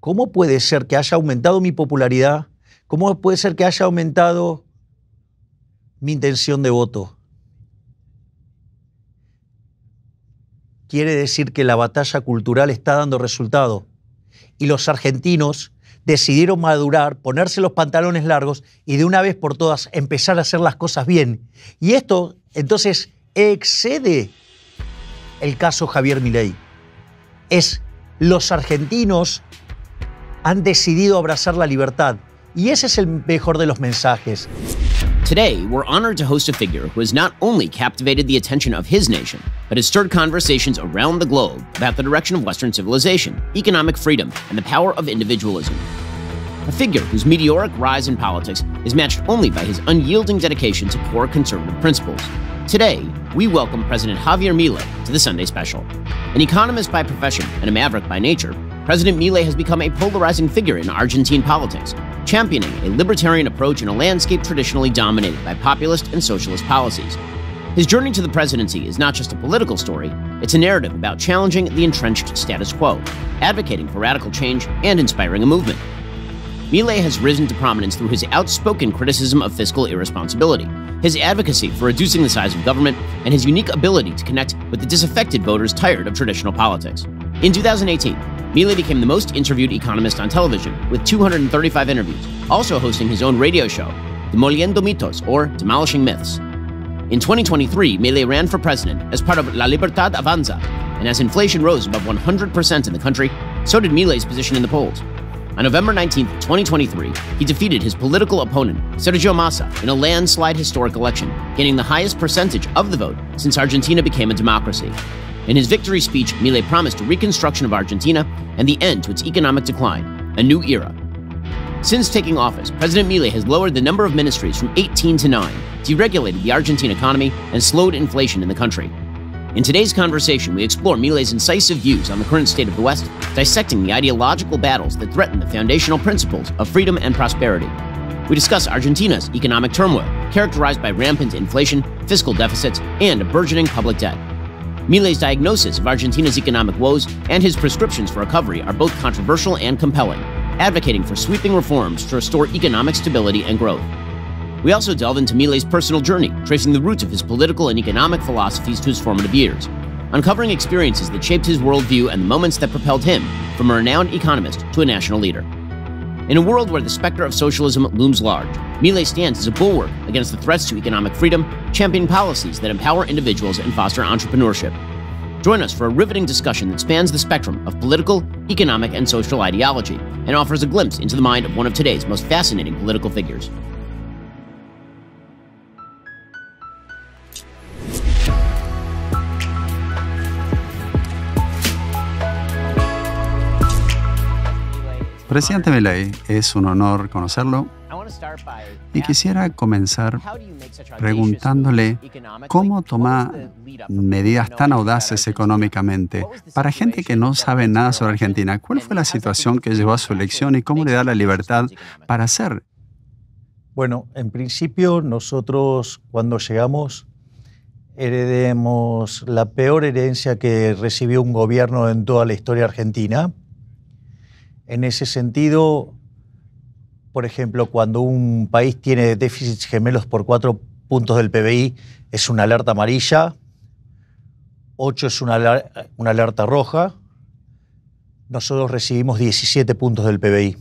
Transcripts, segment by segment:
¿cómo puede ser que haya aumentado mi popularidad? ¿Cómo puede ser que haya aumentado mi intención de voto? Quiere decir que la batalla cultural está dando resultado y los argentinos decidieron madurar, ponerse los pantalones largos y de una vez por todas empezar a hacer las cosas bien. Y esto entonces excede el caso Javier Milei. Es los argentinos han decidido abrazar la libertad. Y ese es el mejor de los mensajes. Today, we're honored to host a figure who has not only captivated the attention of his nation, but has stirred conversations around the globe about the direction of Western civilization, economic freedom, and the power of individualism. A figure whose meteoric rise in politics is matched only by his unyielding dedication to core conservative principles. Today, we welcome President Javier Milei to the Sunday Special. An economist by profession and a maverick by nature, President Milei has become a polarizing figure in Argentine politics, championing a libertarian approach in a landscape traditionally dominated by populist and socialist policies. His journey to the presidency is not just a political story, it's a narrative about challenging the entrenched status quo, advocating for radical change, and inspiring a movement. Milei has risen to prominence through his outspoken criticism of fiscal irresponsibility, his advocacy for reducing the size of government, and his unique ability to connect with the disaffected voters tired of traditional politics. In 2018, Mila became the most interviewed economist on television with 235 interviews, also hosting his own radio show, Demoliendo Mitos, or Demolishing Myths. In 2023, Mele ran for president as part of La Libertad Avanza, and as inflation rose above 100% in the country, so did Mele's position in the polls. On November 19, 2023, he defeated his political opponent, Sergio Massa, in a landslide historic election, gaining the highest percentage of the vote since Argentina became a democracy. In his victory speech, Millet promised a reconstruction of Argentina and the end to its economic decline, a new era. Since taking office, President Millet has lowered the number of ministries from 18 to 9, deregulated the Argentine economy, and slowed inflation in the country. In today's conversation, we explore Millet's incisive views on the current state of the West, dissecting the ideological battles that threaten the foundational principles of freedom and prosperity. We discuss Argentina's economic turmoil, characterized by rampant inflation, fiscal deficits, and a burgeoning public debt. Mile's diagnosis of Argentina's economic woes and his prescriptions for recovery are both controversial and compelling, advocating for sweeping reforms to restore economic stability and growth. We also delve into Mile's personal journey, tracing the roots of his political and economic philosophies to his formative years, uncovering experiences that shaped his worldview and the moments that propelled him from a renowned economist to a national leader. In a world where the specter of socialism looms large, Millet stands as a bulwark against the threats to economic freedom, championing policies that empower individuals and foster entrepreneurship. Join us for a riveting discussion that spans the spectrum of political, economic, and social ideology and offers a glimpse into the mind of one of today's most fascinating political figures. Presidente Milei, es un honor conocerlo. Y quisiera comenzar preguntándole cómo toma medidas tan audaces económicamente. Para gente que no sabe nada sobre Argentina, ¿cuál fue la situación que llevó a su elección y cómo le da la libertad para hacer? Bueno, en principio nosotros cuando llegamos heredemos la peor herencia que recibió un gobierno en toda la historia argentina en ese sentido, por ejemplo, cuando un país tiene déficits gemelos por cuatro puntos del PBI, es una alerta amarilla, ocho es una, alerta roja, nosotros recibimos 17 puntos del PBI.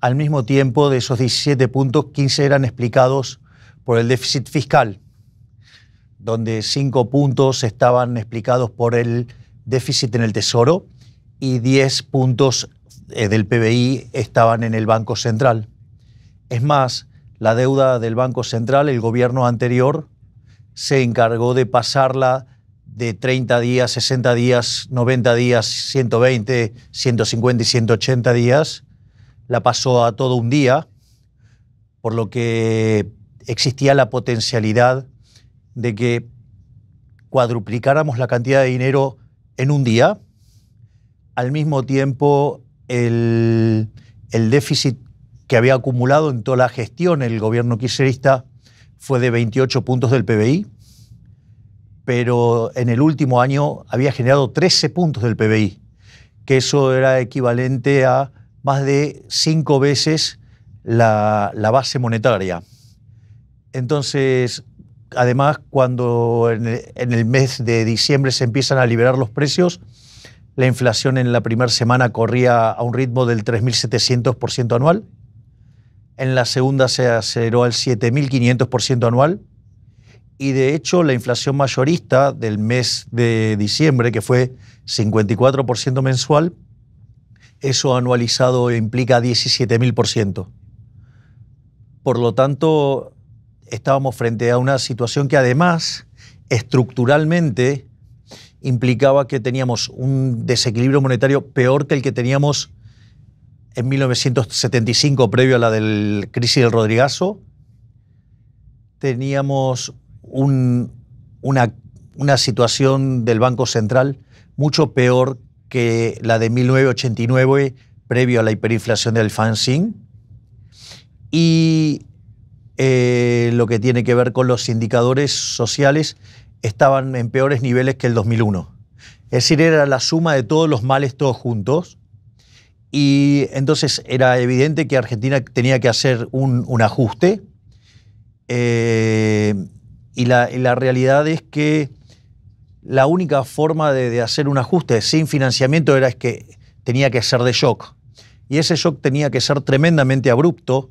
Al mismo tiempo, de esos 17 puntos, 15 eran explicados por el déficit fiscal, donde cinco puntos estaban explicados por el déficit en el Tesoro y 10 puntos eh, del PBI estaban en el Banco Central. Es más, la deuda del Banco Central, el gobierno anterior, se encargó de pasarla de 30 días, 60 días, 90 días, 120, 150 y 180 días. La pasó a todo un día, por lo que existía la potencialidad de que cuadruplicáramos la cantidad de dinero en un día al mismo tiempo el, déficit que había acumulado en toda la gestión el gobierno kirchnerista fue de 28 puntos del PBI, pero en el último año había generado 13 puntos del PBI, que eso era equivalente a más de cinco veces la base monetaria. Entonces, además, cuando en el mes de diciembre se empiezan a liberar los precios, la inflación en la primera semana corría a un ritmo del 3.700% anual, en la segunda se aceleró al 7.500% anual, y de hecho la inflación mayorista del mes de diciembre, que fue 54% mensual, eso anualizado implica 17.000%. Por lo tanto, estábamos frente a una situación que además estructuralmente implicaba que teníamos un desequilibrio monetario peor que el que teníamos en 1975, previo a la del crisis del Rodrigazo. Teníamos una, situación del Banco Central mucho peor que la de 1989, previo a la hiperinflación del Fanzine. Y eh, lo que tiene que ver con los indicadores sociales estaban en peores niveles que el 2001. Es decir, era la suma de todos los males todos juntos. Y entonces era evidente que Argentina tenía que hacer un, ajuste. Eh, y, la, realidad es que la única forma de, de hacer un ajuste sin financiamiento era es que tenía que ser de shock. Y ese shock tenía que ser tremendamente abrupto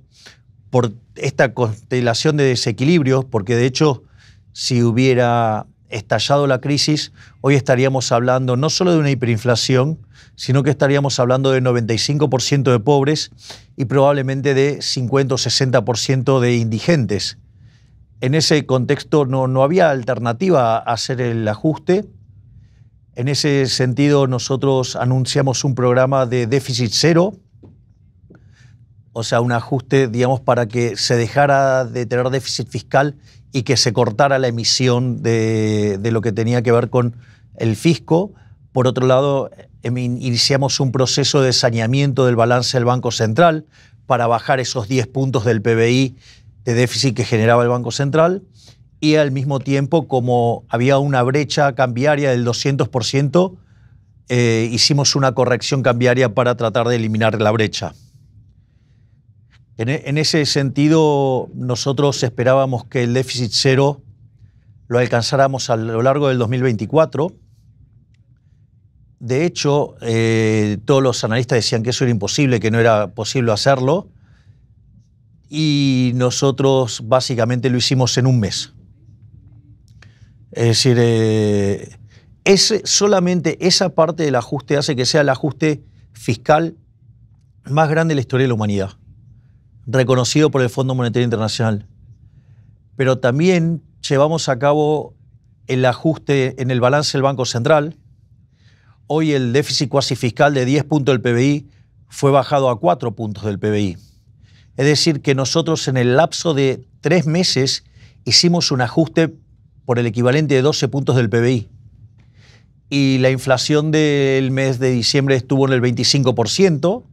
por esta constelación de desequilibrios, porque de hecho si hubiera estallado la crisis, hoy estaríamos hablando no solo de una hiperinflación, sino que estaríamos hablando de 95% de pobres y probablemente de 50 o 60% de indigentes. En ese contexto no, no había alternativa a hacer el ajuste. En ese sentido, nosotros anunciamos un programa de déficit cero, o sea, un ajuste, digamos, para que se dejara de tener déficit fiscal y que se cortara la emisión de, lo que tenía que ver con el fisco. Por otro lado, em, iniciamos un proceso de saneamiento del balance del Banco Central para bajar esos 10 puntos del PBI de déficit que generaba el Banco Central y al mismo tiempo, como había una brecha cambiaria del 200%, eh, hicimos una corrección cambiaria para tratar de eliminar la brecha. E, en, ese sentido, nosotros esperábamos que el déficit cero lo alcanzáramos a lo largo del 2024. De hecho, eh, todos los analistas decían que eso era imposible, que no era posible hacerlo. Y nosotros básicamente lo hicimos en un mes. Es decir, eh, solamente esa parte del ajuste hace que sea el ajuste fiscal más grande de la historia de la humanidad reconocido por el Fondo Monetario Internacional. Pero también llevamos a cabo el ajuste en el balance del Banco Central. Hoy el déficit cuasi fiscal de 10 puntos del PBI fue bajado a 4 puntos del PBI. Es decir, que nosotros en el lapso de tres meses hicimos un ajuste por el equivalente de 12 puntos del PBI. Y la inflación del mes de diciembre estuvo en el 25%,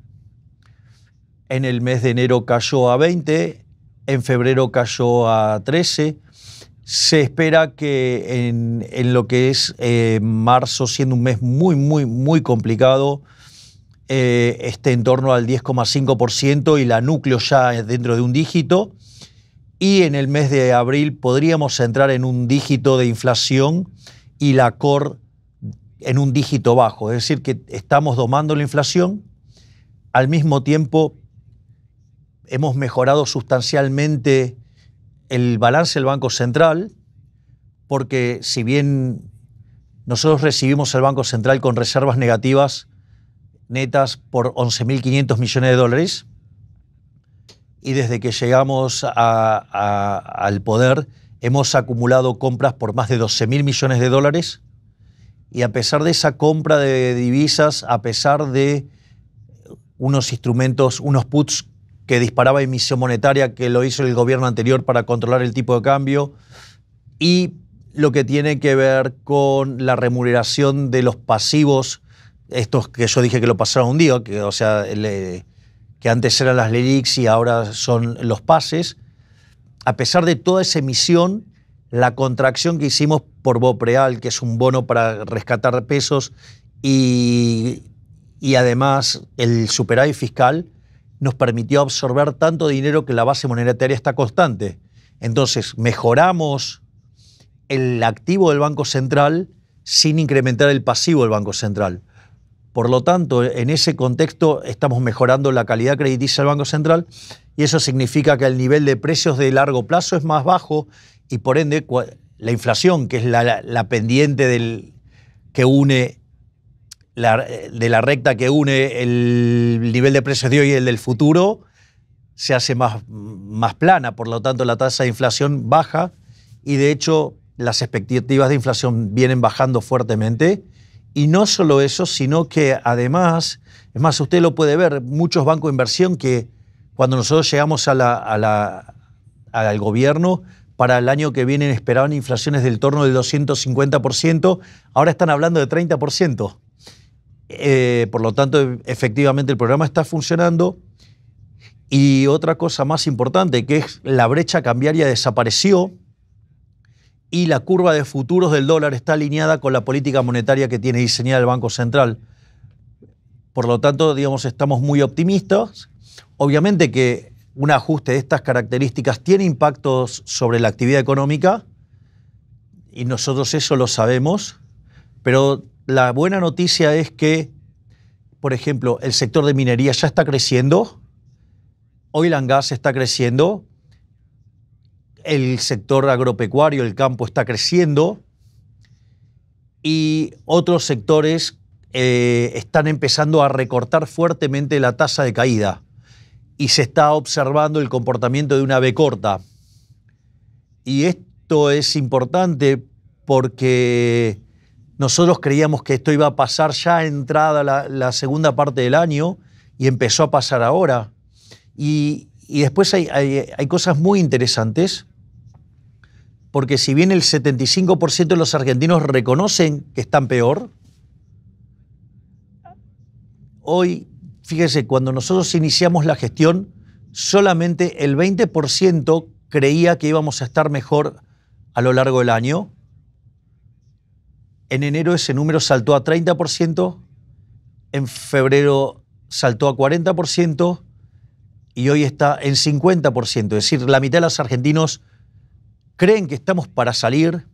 en el mes de enero cayó a 20, en febrero cayó a 13. Se espera que en, lo que es eh, marzo, siendo un mes muy, muy, muy complicado, eh, esté en torno al 10,5% y la núcleo ya dentro de un dígito. Y en el mes de abril podríamos entrar en un dígito de inflación y la COR en un dígito bajo. Es decir, que estamos domando la inflación, al mismo tiempo hemos mejorado sustancialmente el balance del Banco Central, porque si bien nosotros recibimos el Banco Central con reservas negativas netas por 11.500 millones de dólares, y desde que llegamos al poder hemos acumulado compras por más de 12.000 millones de dólares, y a pesar de esa compra de divisas, a pesar de unos instrumentos, unos puts que disparaba emisión monetaria que lo hizo el gobierno anterior para controlar el tipo de cambio y lo que tiene que ver con la remuneración de los pasivos, estos que yo dije que lo pasaron un día, que, o sea, que antes eran las LERICs y ahora son los pases. A pesar de toda esa emisión, la contracción que hicimos por Bopreal, que es un bono para rescatar pesos, y, y además el superávit fiscal, nos permitió absorber tanto dinero que la base monetaria está constante. Entonces, mejoramos el activo del Banco Central sin incrementar el pasivo del Banco Central. Por lo tanto, en ese contexto estamos mejorando la calidad crediticia del Banco Central y eso significa que el nivel de precios de largo plazo es más bajo y por ende la inflación, que es la, pendiente del, que une de la recta que une el nivel de precios de hoy y el del futuro se hace más, más plana, por lo tanto la tasa de inflación baja y de hecho las expectativas de inflación vienen bajando fuertemente. Y no solo eso, sino que además, es más, usted lo puede ver, muchos bancos de inversión que cuando nosotros llegamos al gobierno, para el año que viene esperaban inflaciones del torno del 250%, ahora están hablando de 30%. Eh, por lo tanto, efectivamente el programa está funcionando. Y otra cosa más importante, que es la brecha cambiaria desapareció y la curva de futuros del dólar está alineada con la política monetaria que tiene diseñada el Banco Central. Por lo tanto, digamos, estamos muy optimistas. Obviamente que un ajuste de estas características tiene impactos sobre la actividad económica y nosotros eso lo sabemos, pero la buena noticia es que, por ejemplo, el sector de minería ya está creciendo, oil and gas está creciendo, el sector agropecuario, el campo está creciendo y otros sectores eh, están empezando a recortar fuertemente la tasa de caída y se está observando el comportamiento de una B corta. Y esto es importante porque nosotros creíamos que esto iba a pasar ya entrada la, segunda parte del año y empezó a pasar ahora. Y, después hay, hay, cosas muy interesantes, porque si bien el 75% de los argentinos reconocen que están peor, hoy, fíjese, cuando nosotros iniciamos la gestión, solamente el 20% creía que íbamos a estar mejor a lo largo del año en enero ese número saltó a 30%, en febrero saltó a 40% y hoy está en 50%. Es decir, la mitad de los argentinos creen que estamos para salir.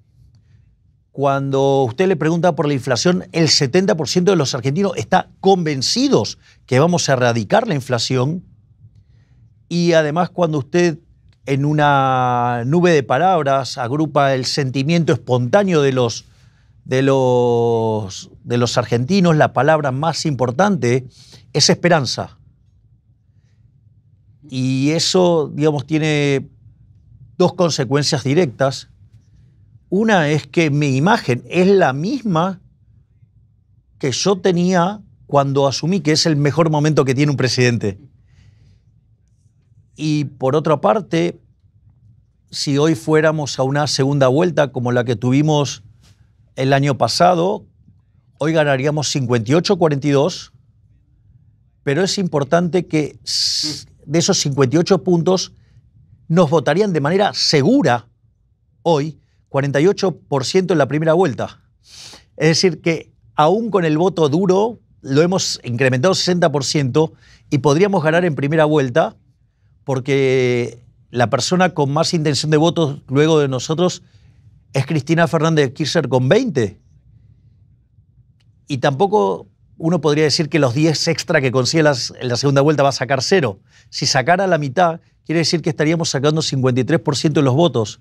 Cuando usted le pregunta por la inflación, el 70% de los argentinos está convencidos que vamos a erradicar la inflación. Y además cuando usted en una nube de palabras agrupa el sentimiento espontáneo de los de los, de los argentinos la palabra más importante es esperanza. Y eso, digamos, tiene dos consecuencias directas. Una es que mi imagen es la misma que yo tenía cuando asumí que es el mejor momento que tiene un presidente. Y por otra parte, si hoy fuéramos a una segunda vuelta como la que tuvimos el año pasado, hoy ganaríamos 58-42, pero es importante que de esos 58 puntos nos votarían de manera segura hoy 48% en la primera vuelta. Es decir, que aún con el voto duro lo hemos incrementado 60% y podríamos ganar en primera vuelta porque la persona con más intención de votos luego de nosotros es Cristina Fernández Kirchner con 20. Y tampoco uno podría decir que los 10 extra que consigue en la segunda vuelta va a sacar cero. Si sacara la mitad, quiere decir que estaríamos sacando 53% de los votos.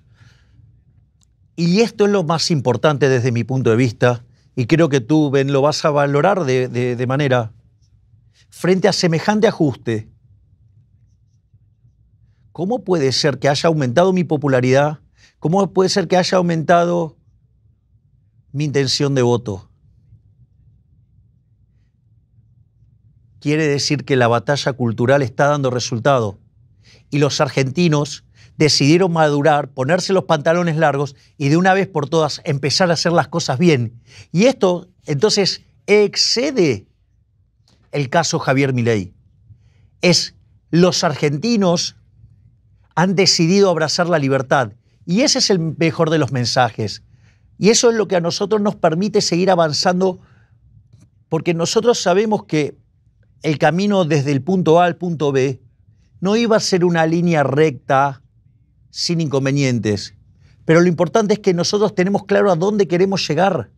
Y esto es lo más importante desde mi punto de vista, y creo que tú, Ben, lo vas a valorar de manera. Frente a semejante ajuste, ¿cómo puede ser que haya aumentado mi popularidad ¿Cómo puede ser que haya aumentado mi intención de voto? Quiere decir que la batalla cultural está dando resultado y los argentinos decidieron madurar, ponerse los pantalones largos y de una vez por todas empezar a hacer las cosas bien. Y esto entonces excede el caso Javier Milei. Es los argentinos han decidido abrazar la libertad y ese es el mejor de los mensajes. Y eso es lo que a nosotros nos permite seguir avanzando, porque nosotros sabemos que el camino desde el punto A al punto B no iba a ser una línea recta sin inconvenientes. Pero lo importante es que nosotros tenemos claro a dónde queremos llegar.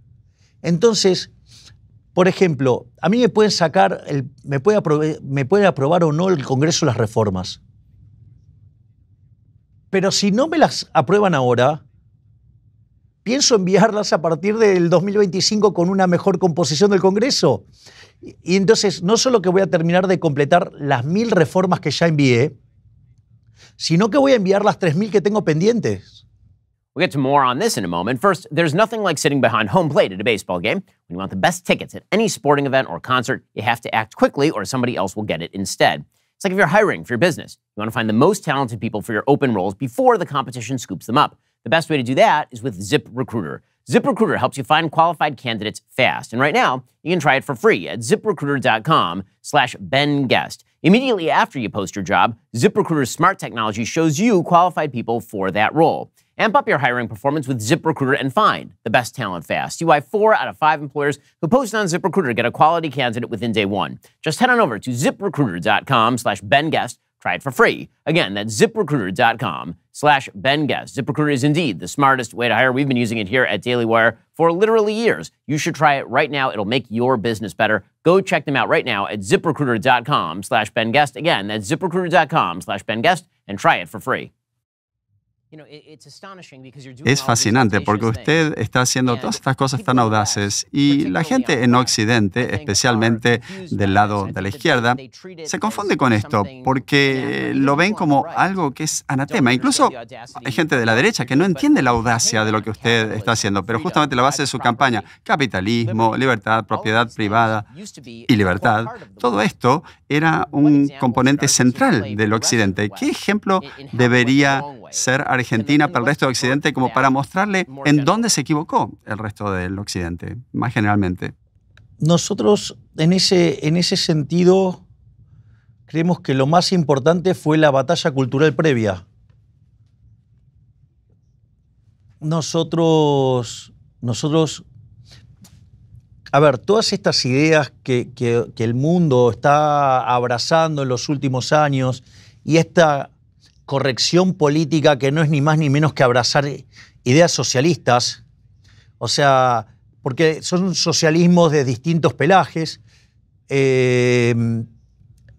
Entonces, por ejemplo, a mí me pueden sacar, me, puede aprobar o no el Congreso las reformas. Pero si no me las aprueban ahora, pienso enviarlas a partir del 2025 con una mejor composición del Congreso. Y entonces, no solo que voy a terminar de completar las mil reformas que ya envié, sino que voy a enviar las tres mil que tengo pendientes. We'll get to more on this in a moment. First, there's nothing like sitting behind home plate at a baseball game. When you want the best tickets at any sporting event or concert, you have to act quickly or somebody else will get it instead. It's like if you're hiring for your business, you want to find the most talented people for your open roles before the competition scoops them up. The best way to do that is with ZipRecruiter. ZipRecruiter helps you find qualified candidates fast. And right now, you can try it for free at ziprecruiter.com slash Ben Guest. Immediately after you post your job, ZipRecruiter's smart technology shows you qualified people for that role. Amp up your hiring performance with ZipRecruiter and find the best talent fast. You why four out of five employers who post on ZipRecruiter get a quality candidate within day one. Just head on over to ziprecruiter.com slash Ben Guest. Try it for free. Again, that's ziprecruiter.com slash Ben Guest. ZipRecruiter is indeed the smartest way to hire. We've been using it here at Daily Wire for literally years. You should try it right now. It'll make your business better. Go check them out right now at ziprecruiter.com slash Ben Guest. Again, that's ziprecruiter.com slash Ben Guest and try it for free. Es fascinante porque usted está haciendo todas estas cosas tan audaces y la gente en Occidente, especialmente del lado de la izquierda, se confunde con esto porque lo ven como algo que es anatema. Incluso hay gente de la derecha que no entiende la audacia de lo que usted está haciendo, pero justamente la base de su campaña, capitalismo, libertad, propiedad privada y libertad, todo esto era un componente central del Occidente. ¿Qué ejemplo debería ser argentina para el resto del Occidente como para mostrarle en dónde se equivocó el resto del Occidente, más generalmente. Nosotros en ese, en ese sentido creemos que lo más importante fue la batalla cultural previa. Nosotros, nosotros a ver, todas estas ideas que, que, que, el mundo está abrazando en los últimos años y esta corrección política que no es ni más ni menos que abrazar ideas socialistas, o sea, porque son socialismos de distintos pelajes. Eh,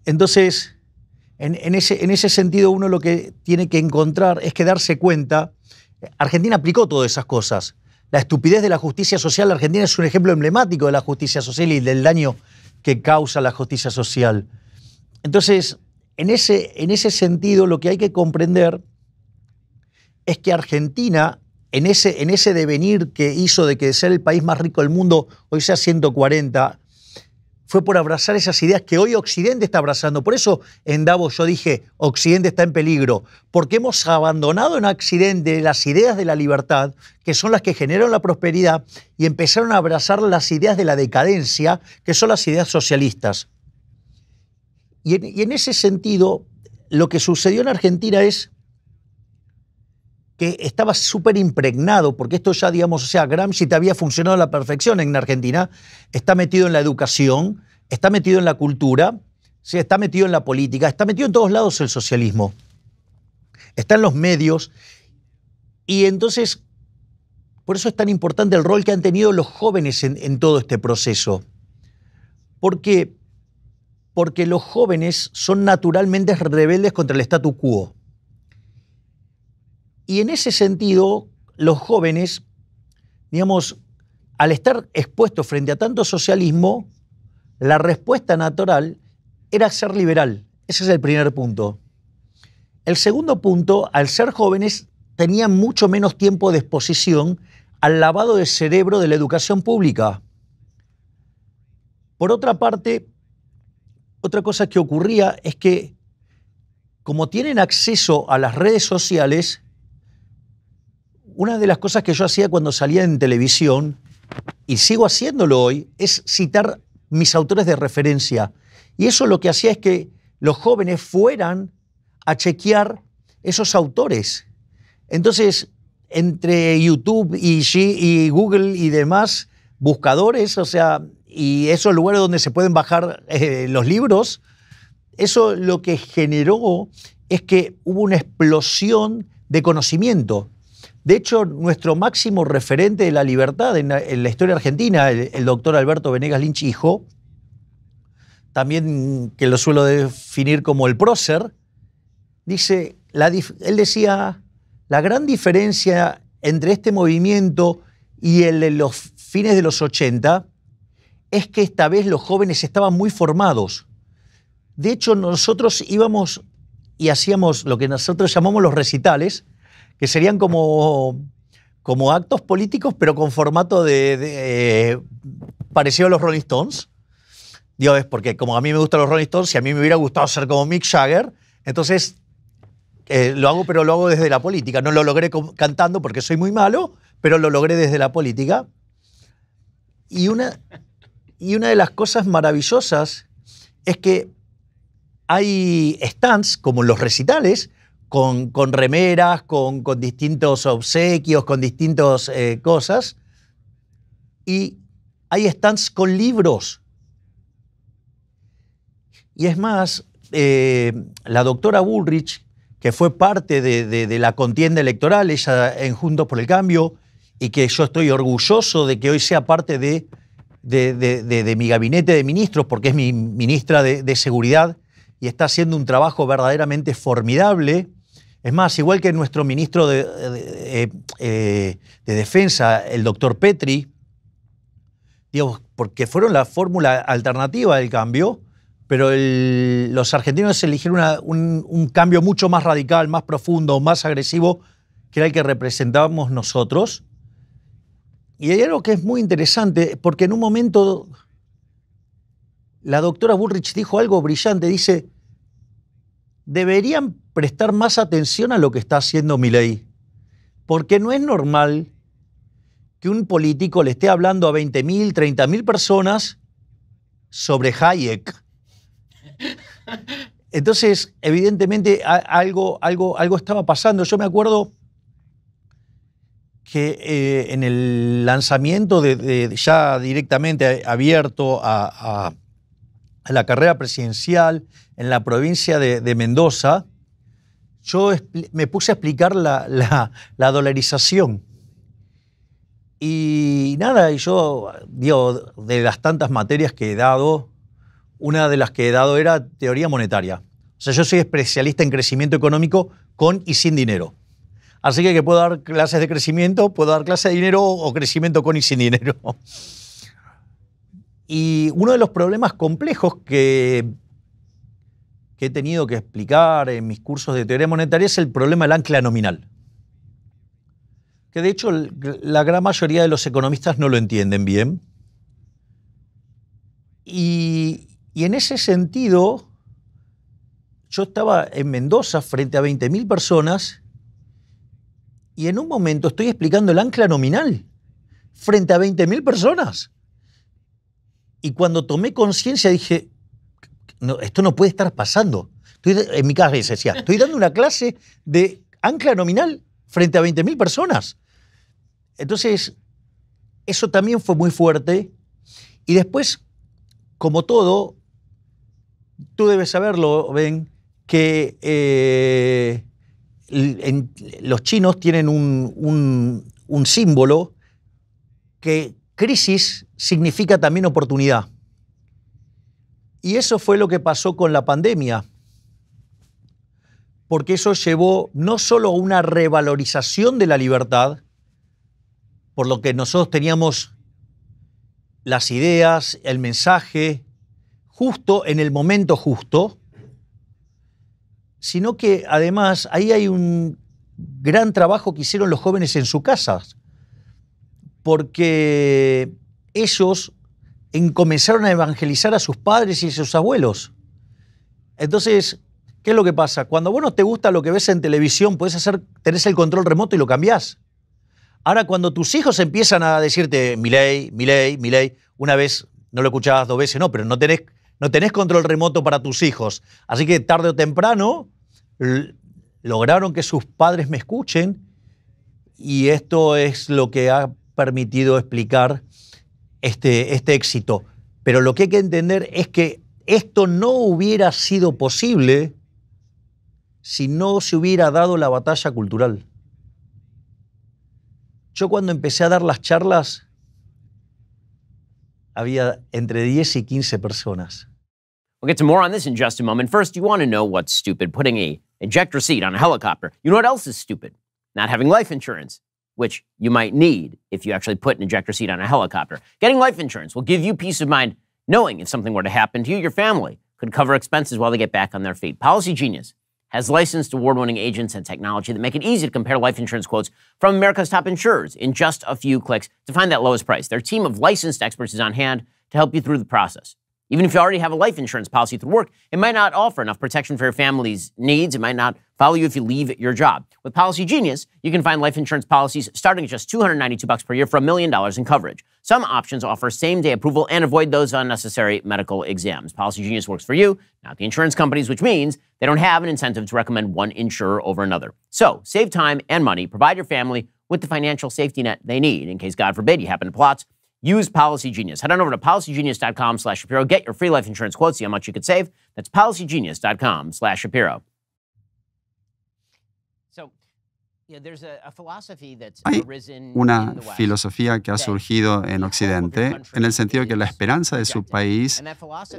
entonces, en, ese, en, sentido uno lo que tiene que encontrar es que darse cuenta, Argentina aplicó todas esas cosas. La estupidez de la justicia social, Argentina es un ejemplo emblemático de la justicia social y del daño que causa la justicia social. Entonces, en ese, en ese sentido, lo que hay que comprender es que Argentina, en ese, en ese devenir que hizo de que ser el país más rico del mundo, hoy sea 140, fue por abrazar esas ideas que hoy Occidente está abrazando. Por eso en Davos yo dije, Occidente está en peligro, porque hemos abandonado en Occidente las ideas de la libertad, que son las que generan la prosperidad, y empezaron a abrazar las ideas de la decadencia, que son las ideas socialistas. Y en, ese sentido, lo que sucedió en Argentina es que estaba súper impregnado, porque esto ya, digamos, o sea, Gramsci te había funcionado a la perfección en Argentina, está metido en la educación, está metido en la cultura, está metido en la política, está metido en todos lados el socialismo, está en los medios, y entonces, por eso es tan importante el rol que han tenido los jóvenes en, en todo este proceso, porque porque los jóvenes son naturalmente rebeldes contra el statu quo. Y en ese sentido, los jóvenes, digamos, al estar expuestos frente a tanto socialismo, la respuesta natural era ser liberal. Ese es el primer punto. El segundo punto, al ser jóvenes, tenían mucho menos tiempo de exposición al lavado de cerebro de la educación pública. Por otra parte, otra cosa que ocurría es que como tienen acceso a las redes sociales, una de las cosas que yo hacía cuando salía en televisión, y sigo haciéndolo hoy, es citar mis autores de referencia. Y eso lo que hacía es que los jóvenes fueran a chequear esos autores. Entonces, entre YouTube y, Google y demás buscadores, o sea, y esos lugares donde se pueden bajar eh, los libros, eso lo que generó es que hubo una explosión de conocimiento. De hecho, nuestro máximo referente de la libertad en la, historia argentina, el, doctor Alberto Venegas Lynch hijo, también que lo suelo definir como el prócer, dice, él decía, la gran diferencia entre este movimiento y el de los fines de los 80 es que esta vez los jóvenes estaban muy formados. De hecho, nosotros íbamos y hacíamos lo que nosotros llamamos los recitales, que serían como, como actos políticos, pero con formato de, eh, parecido a los Rolling Stones. Dios, es porque como a mí me gustan los Rolling Stones, y a mí me hubiera gustado ser como Mick Jagger, entonces eh, lo hago, pero lo hago desde la política. No lo logré cantando porque soy muy malo, pero lo logré desde la política. Y una, y una de las cosas maravillosas es que hay stands, como los recitales, con, con remeras, con, distintos obsequios, con distintas eh, cosas. Y hay stands con libros. Y es más, eh, la doctora Bullrich, que fue parte de, de, la contienda electoral, ella en Juntos por el Cambio, y que yo estoy orgulloso de que hoy sea parte de de, mi gabinete de ministros, porque es mi ministra de, Seguridad y está haciendo un trabajo verdaderamente formidable. Es más, igual que nuestro ministro de, eh, eh, Defensa, el doctor Petri, porque fueron la fórmula alternativa del cambio, pero los argentinos eligieron un, un, cambio mucho más radical, más profundo, más agresivo, que era el que representábamos nosotros. Y hay algo que es muy interesante, porque en un momento la doctora Bullrich dijo algo brillante, dice, deberían prestar más atención a lo que está haciendo Milei, porque no es normal que un político le esté hablando a 20.000, 30.000 personas sobre Hayek. Entonces, evidentemente, algo, algo, algo estaba pasando. Yo me acuerdo que eh, en el lanzamiento de, ya directamente abierto a, la carrera presidencial en la provincia de, Mendoza, yo me puse a explicar la, la, dolarización. Y nada, yo, digo, de las tantas materias que he dado, una de las que he dado era teoría monetaria. O sea, yo soy especialista en crecimiento económico con y sin dinero. Así que, puedo dar clases de crecimiento, puedo dar clases de dinero o crecimiento con y sin dinero. Y uno de los problemas complejos que, he tenido que explicar en mis cursos de teoría monetaria es el problema del ancla nominal. Que de hecho la gran mayoría de los economistas no lo entienden bien. Y, y en ese sentido, yo estaba en Mendoza frente a 20.000 personas y en un momento estoy explicando el ancla nominal frente a 20.000 personas. Y cuando tomé conciencia dije, esto no puede estar pasando. Estoy, en mi casa decía, estoy dando una clase de ancla nominal frente a 20.000 personas. Entonces, eso también fue muy fuerte. Y después, como todo, tú debes saberlo, ven que eh, los chinos tienen un, un símbolo que crisis significa también oportunidad. Y eso fue lo que pasó con la pandemia, porque eso llevó no solo a una revalorización de la libertad, por lo que nosotros teníamos las ideas, el mensaje, justo en el momento justo, sino que además ahí hay un gran trabajo que hicieron los jóvenes en sus casas porque ellos comenzaron a evangelizar a sus padres y a sus abuelos. Entonces, ¿qué es lo que pasa? Cuando vos no te gusta lo que ves en televisión, puedes hacer, tenés el control remoto y lo cambiás. Ahora, cuando tus hijos empiezan a decirte, mi ley, mi ley, mi ley, una vez no lo escuchabas, dos veces no, pero no tenés no tenés control remoto para tus hijos. Así que tarde o temprano lograron que sus padres me escuchen y esto es lo que ha permitido explicar este, este éxito. Pero lo que hay que entender es que esto no hubiera sido posible si no se hubiera dado la batalla cultural. Yo cuando empecé a dar las charlas, había entre 10 y 15 personas. We'll get to more on this in just a moment. First, you want to know what's stupid putting a ejector seat on a helicopter. You know what else is stupid? Not having life insurance, which you might need if you actually put an ejector seat on a helicopter. Getting life insurance will give you peace of mind knowing if something were to happen to you, your family could cover expenses while they get back on their feet. Policy Genius has licensed award winning agents and technology that make it easy to compare life insurance quotes from America's top insurers in just a few clicks to find that lowest price. Their team of licensed experts is on hand to help you through the process. Even if you already have a life insurance policy through work, it might not offer enough protection for your family's needs. It might not follow you if you leave your job. With Policy Genius, you can find life insurance policies starting at just 292 bucks per year for a million dollars in coverage. Some options offer same-day approval and avoid those unnecessary medical exams. Policy Genius works for you, not the insurance companies, which means they don't have an incentive to recommend one insurer over another. So, save time and money, provide your family with the financial safety net they need in case God forbid you happen to plot use Policy Genius. Head on over to policygenius.com slash Shapiro. Get your free life insurance quote, see how much you could save. That's policygenius.com slash Shapiro. Hay una filosofía que ha surgido en Occidente en el sentido de que la esperanza de su país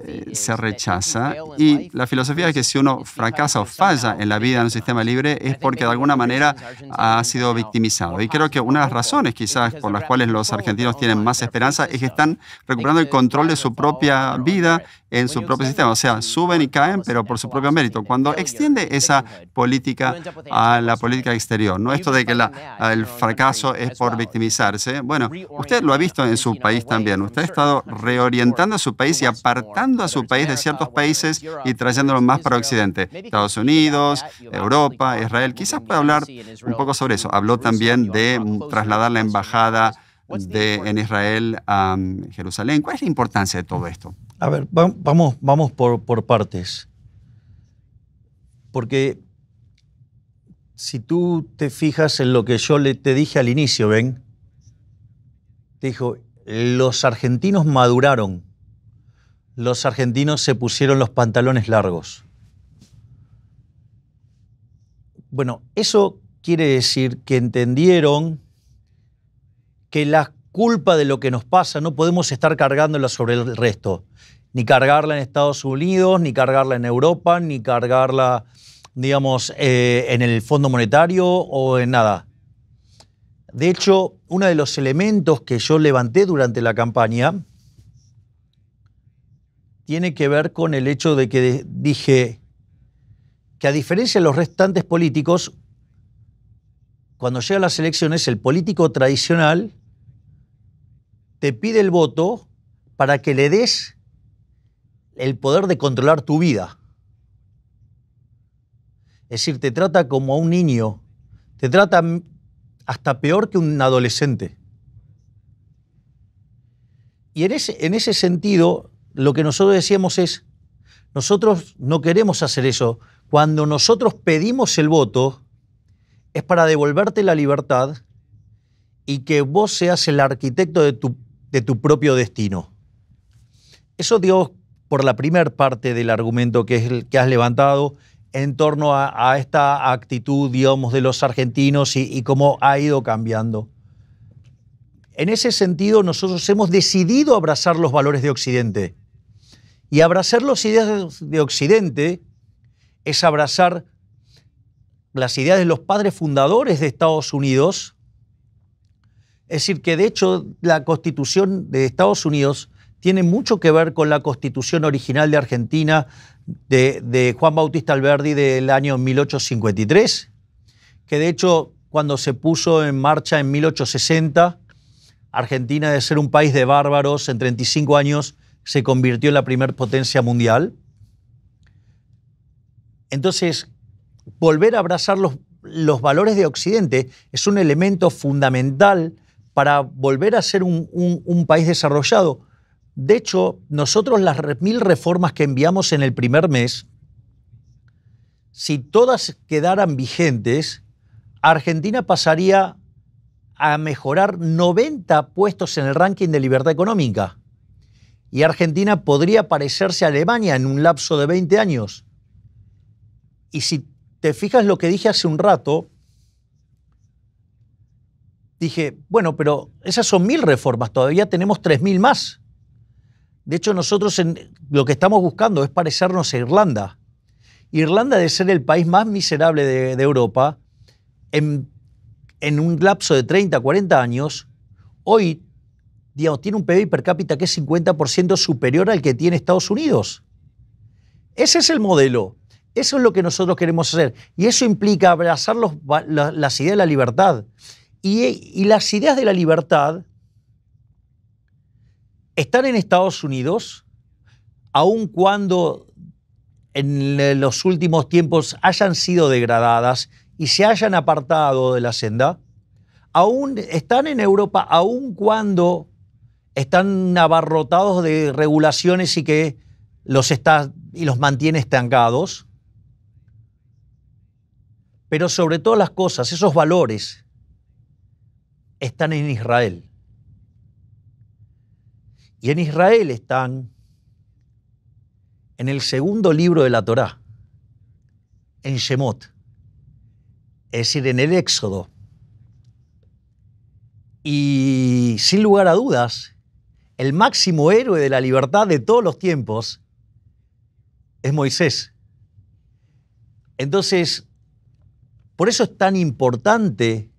eh, se rechaza y la filosofía es que si uno fracasa o falla en la vida en un sistema libre es porque de alguna manera ha sido victimizado. Y creo que una de las razones quizás por las cuales los argentinos tienen más esperanza es que están recuperando el control de su propia vida en su propio sistema. O sea, suben y caen, pero por su propio mérito. Cuando extiende esa política a la política exterior, no esto de que el fracaso es por victimizarse. Bueno, usted lo ha visto en su país también. Usted ha estado reorientando a su país y apartando a su país de ciertos países y trayéndolo más para Occidente. Estados Unidos, Europa, Israel. Quizás puede hablar un poco sobre eso. Habló también de trasladar la embajada en Israel a um, Jerusalén. ¿Cuál es la importancia de todo esto? A ver, vamos, vamos por, por partes. Porque si tú te fijas en lo que yo le, te dije al inicio, ven, te dijo, los argentinos maduraron, los argentinos se pusieron los pantalones largos. Bueno, eso quiere decir que entendieron que la culpa de lo que nos pasa no podemos estar cargándola sobre el resto, ni cargarla en Estados Unidos, ni cargarla en Europa, ni cargarla digamos, eh, en el Fondo Monetario o en nada. De hecho, uno de los elementos que yo levanté durante la campaña tiene que ver con el hecho de que dije que a diferencia de los restantes políticos, cuando llegan las elecciones, el político tradicional te pide el voto para que le des el poder de controlar tu vida. Es decir, te trata como a un niño, te trata hasta peor que un adolescente. Y en ese, en ese sentido, lo que nosotros decíamos es, nosotros no queremos hacer eso. Cuando nosotros pedimos el voto, es para devolverte la libertad y que vos seas el arquitecto de tu, de tu propio destino. Eso, Dios, por la primera parte del argumento que, es el que has levantado en torno a, esta actitud, digamos, de los argentinos y, y cómo ha ido cambiando. En ese sentido, nosotros hemos decidido abrazar los valores de Occidente. Y abrazar las ideas de Occidente es abrazar las ideas de los padres fundadores de Estados Unidos. Es decir, que de hecho la constitución de Estados Unidos tiene mucho que ver con la constitución original de Argentina de, Juan Bautista Alberdi del año 1853, que de hecho cuando se puso en marcha en 1860, Argentina de ser un país de bárbaros en 35 años se convirtió en la primer potencia mundial. Entonces, volver a abrazar los, valores de Occidente es un elemento fundamental para volver a ser un país desarrollado, de hecho, nosotros las mil reformas que enviamos en el primer mes, si todas quedaran vigentes, Argentina pasaría a mejorar 90 puestos en el ranking de libertad económica. Y Argentina podría parecerse a Alemania en un lapso de 20 años. Y si te fijas lo que dije hace un rato, dije, bueno, pero esas son mil reformas, todavía tenemos 3.000 más. De hecho, nosotros lo que estamos buscando es parecernos a Irlanda. Irlanda, de ser el país más miserable de, Europa, en, un lapso de 30, 40 años, hoy digamos, tiene un PIB per cápita que es 50% superior al que tiene Estados Unidos. Ese es el modelo. Eso es lo que nosotros queremos hacer. Y eso implica abrazar las ideas de la libertad. y las ideas de la libertad están en Estados Unidos, aun cuando en los últimos tiempos hayan sido degradadas y se hayan apartado de la senda, aún están en Europa, aun cuando están abarrotados de regulaciones y que los está y los mantiene estancados. Pero sobre todas las cosas, esos valores están en Israel. Y en Israel están en el segundo libro de la Torá, en Shemot, es decir, en el Éxodo. Y sin lugar a dudas, el máximo héroe de la libertad de todos los tiempos es Moisés. Entonces, por eso es tan importante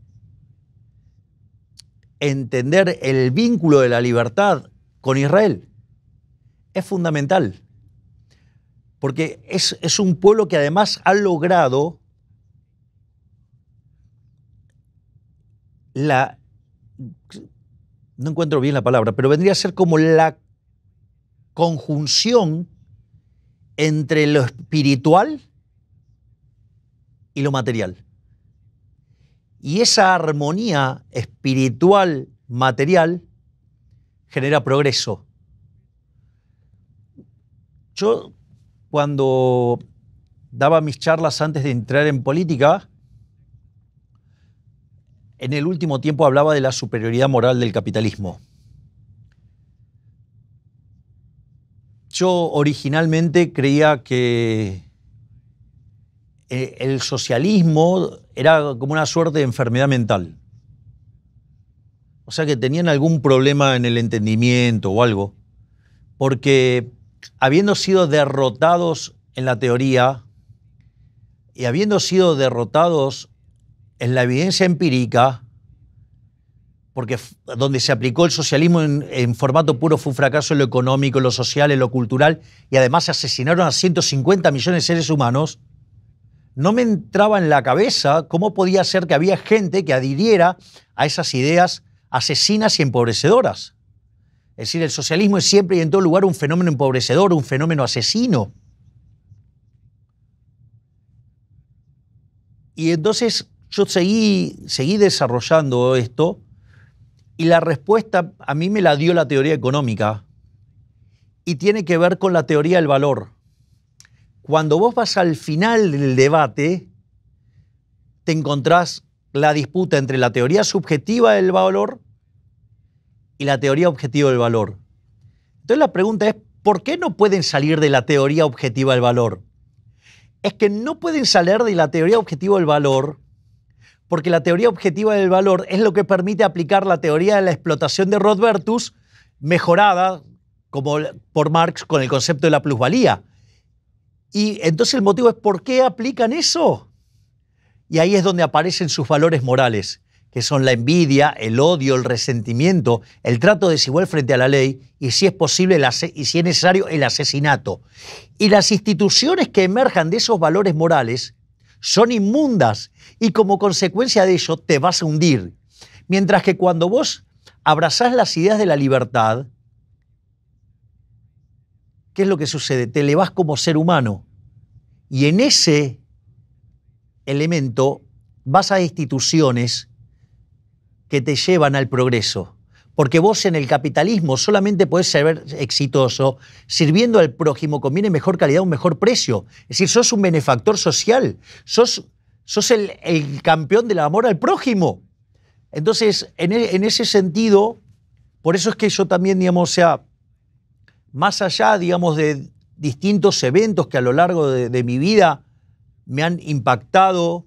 entender el vínculo de la libertad con Israel. Es fundamental, porque es, un pueblo que además ha logrado la, no encuentro bien la palabra, pero vendría a ser como la conjunción entre lo espiritual y lo material. Y esa armonía espiritual-material genera progreso. Yo cuando daba mis charlas antes de entrar en política, en el último tiempo hablaba de la superioridad moral del capitalismo. Yo originalmente creía que eh, el socialismo era como una suerte de enfermedad mental. O sea que tenían algún problema en el entendimiento o algo. Porque habiendo sido derrotados en la teoría y habiendo sido derrotados en la evidencia empírica, porque donde se aplicó el socialismo en, formato puro fue un fracaso en lo económico, en lo social, en lo cultural, y además se asesinaron a 150 millones de seres humanos, no me entraba en la cabeza cómo podía ser que había gente que adhiriera a esas ideas asesinas y empobrecedoras. Es decir, el socialismo es siempre y en todo lugar un fenómeno empobrecedor, un fenómeno asesino. Y entonces yo seguí, seguí desarrollando esto y la respuesta a mí me la dio la teoría económica y tiene que ver con la teoría del valor. Cuando vos vas al final del debate, te encontrás la disputa entre la teoría subjetiva del valor y la teoría objetiva del valor. Entonces la pregunta es, ¿por qué no pueden salir de la teoría objetiva del valor? Es que no pueden salir de la teoría objetiva del valor porque la teoría objetiva del valor es lo que permite aplicar la teoría de la explotación de Rodbertus mejorada como por Marx con el concepto de la plusvalía. Y entonces el motivo es ¿por qué aplican eso? Y ahí es donde aparecen sus valores morales, que son la envidia, el odio, el resentimiento, el trato desigual frente a la ley y si es posible y si es necesario el asesinato. Y las instituciones que emerjan de esos valores morales son inmundas y como consecuencia de ello te vas a hundir. Mientras que cuando vos abrazás las ideas de la libertad, ¿qué es lo que sucede? Te elevas como ser humano. Y en ese elemento vas a instituciones que te llevan al progreso. Porque vos en el capitalismo solamente podés ser exitoso sirviendo al prójimo con bien mejor calidad, un mejor precio. Es decir, sos un benefactor social, sos, sos el, campeón del amor al prójimo. Entonces, e, en, ese sentido, por eso es que yo también, digamos, sea, más allá, digamos, de distintos eventos que a lo largo de mi vida me han impactado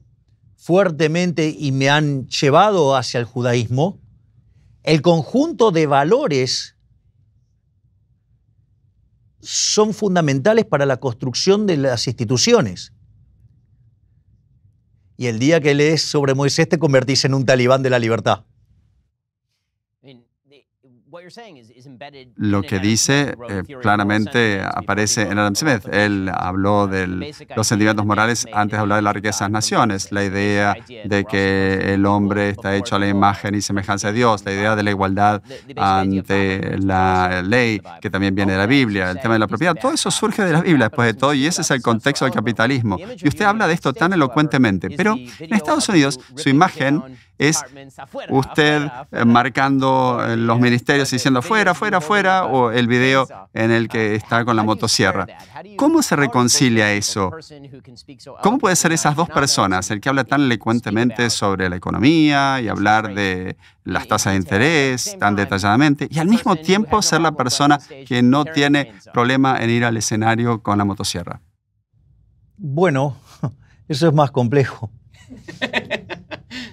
fuertemente y me han llevado hacia el judaísmo, el conjunto de valores son fundamentales para la construcción de las instituciones. Y el día que lees sobre Moisés te convertís en un talibán de la libertad. Lo que dice eh, claramente aparece en Adam Smith. Él habló de los sentimientos morales antes de hablar de la riqueza de las naciones, la idea de que el hombre está hecho a la imagen y semejanza de Dios, la idea de la igualdad ante la ley, que también viene de la Biblia, el tema de la propiedad. Todo eso surge de la Biblia después pues, de todo y ese es el contexto del capitalismo. Y usted habla de esto tan elocuentemente, pero en Estados Unidos su imagen es usted marcando los ministerios diciendo fuera, fuera, fuera, o el video en el que ah, está con la motosierra. ¿Cómo se reconcilia eso? ¿Cómo puede ser esas dos personas, el que habla tan elocuentemente sobre la economía y hablar de las tasas de interés tan detalladamente, y al mismo tiempo ser la persona que no tiene problema en ir al escenario con la motosierra? Bueno, eso es más complejo.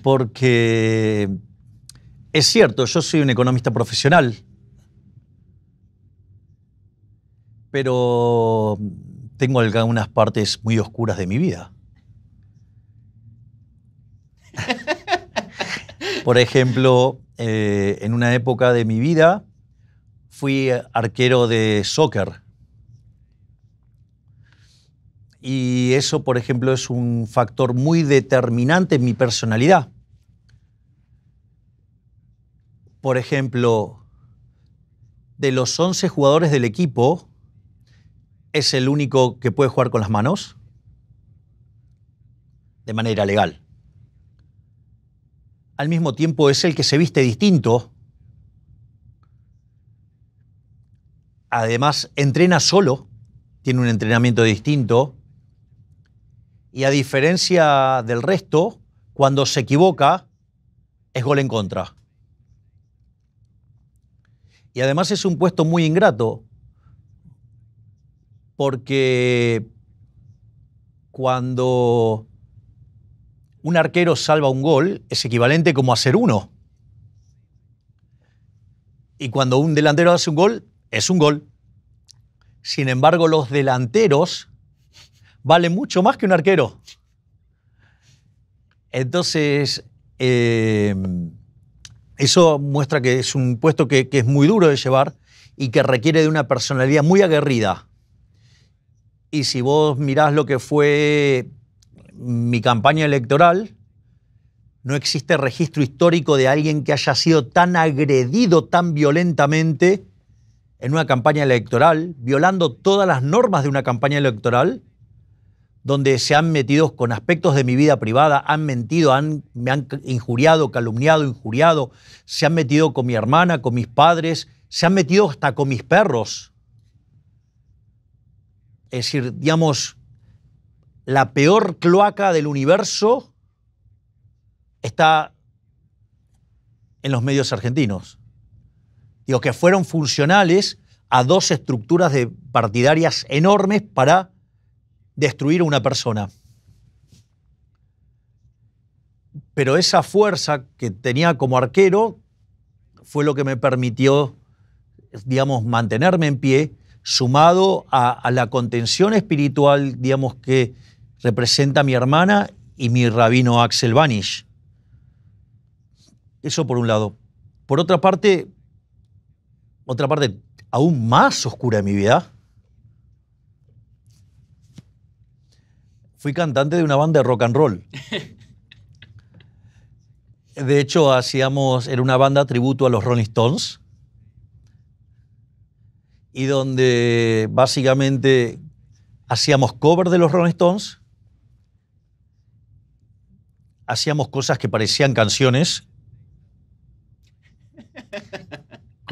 porque es cierto, yo soy un economista profesional, pero tengo algunas partes muy oscuras de mi vida. Por ejemplo, eh, en una época de mi vida fui arquero de soccer y eso, por ejemplo, es un factor muy determinante en mi personalidad. Por ejemplo, de los 11 jugadores del equipo, es el único que puede jugar con las manos de manera legal. Al mismo tiempo es el que se viste distinto. Además, entrena solo, tiene un entrenamiento distinto y a diferencia del resto, cuando se equivoca, es gol en contra. Y además es un puesto muy ingrato, porque cuando un arquero salva un gol, es equivalente como a hacer uno. Y cuando un delantero hace un gol, es un gol. Sin embargo, los delanteros vale mucho más que un arquero. Entonces, em, eso muestra que es un puesto que, que, es muy duro de llevar y que requiere de una personalidad muy aguerrida. Y si vos mirás lo que fue mi campaña electoral, no existe registro histórico de alguien que haya sido tan agredido tan violentamente en una campaña electoral, violando todas las normas de una campaña electoral, donde se han metido con aspectos de mi vida privada, han mentido, han, me han injuriado, calumniado, injuriado, se han metido con mi hermana, con mis padres, se han metido hasta con mis perros. Es decir, digamos, la peor cloaca del universo está en los medios argentinos. Digo, que fueron funcionales a dos estructuras de partidarias enormes para destruir a una persona. Pero esa fuerza que tenía como arquero fue lo que me permitió, digamos, mantenerme en pie, sumado a, la contención espiritual, digamos, que representa mi hermana y mi rabino Axel Vanish. Eso por un lado. Por otra parte, otra parte aún más oscura de mi vida, fui cantante de una banda de rock and roll. De hecho, hacíamos, era una banda tributo a los Rolling Stones. Y donde básicamente hacíamos cover de los Rolling Stones, hacíamos cosas que parecían canciones,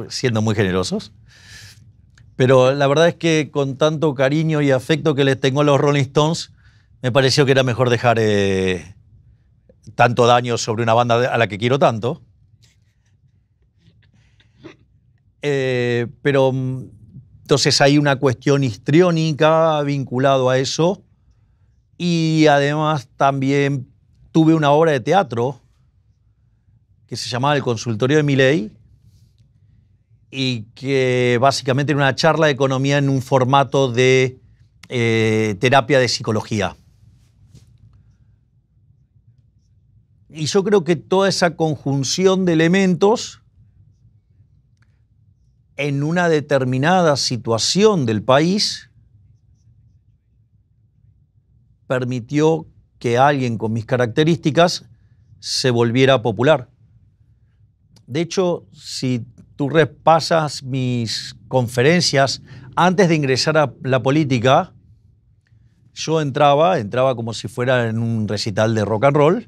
siendo muy generosos. Pero la verdad es que con tanto cariño y afecto que les tengo a los Rolling Stones, me pareció que era mejor dejar eh, tanto daño sobre una banda a la que quiero tanto. Eh, pero mm, entonces hay una cuestión histriónica vinculado a eso. Y además también tuve una obra de teatro que se llamaba El consultorio de Miley y que básicamente era una charla de economía en un formato de eh, terapia de psicología. y yo creo que toda esa conjunción de elementos en una determinada situación del país permitió que alguien con mis características se volviera popular. De hecho, si tú repasas mis conferencias antes de ingresar a la política, yo entraba, entraba como si fuera en un recital de rock and roll,